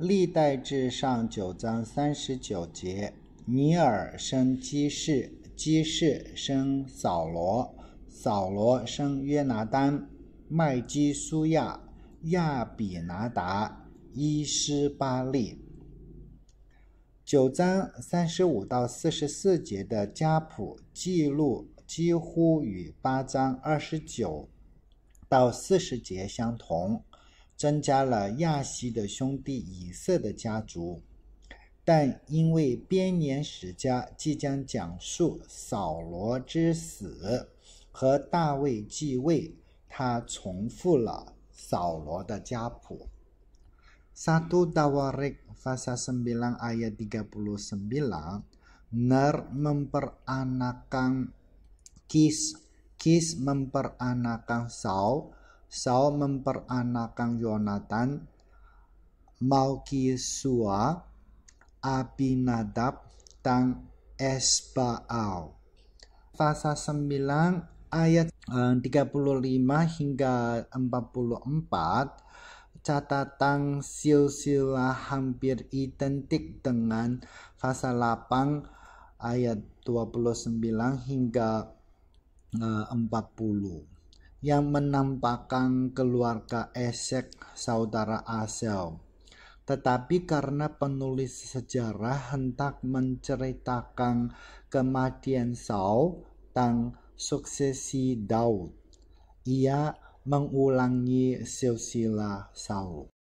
历代至上九章三十九节：尼尔生基士，基士生扫罗，扫罗生约拿丹、麦基苏亚、亚比拿达、伊施巴利。九章三十五到四十四节的家谱记录几乎与八章二十九到四十节相同。增加了亚希的兄弟以色的家族，但因为编年史家即将讲述扫罗之死和大卫继位，他重复了扫罗的家谱。satu tawarik pasal sembilang ayat tiga puluh sembilang ner memperanakang kis kis memperanakang Saul. Saul memperanakan Yonatan, Malkisua, Abinadab, dan Esbaal. Pasal 9 ayat 35 eh, hingga 44 catatan silsilah hampir identik dengan pasal 8 ayat 29 hingga 40. Eh, yang menampakkan keluarga Esek saudara Asel. Tetapi karena penulis sejarah hendak menceritakan kematian Saul tang suksesi Daud, ia mengulangi silsilah Saul.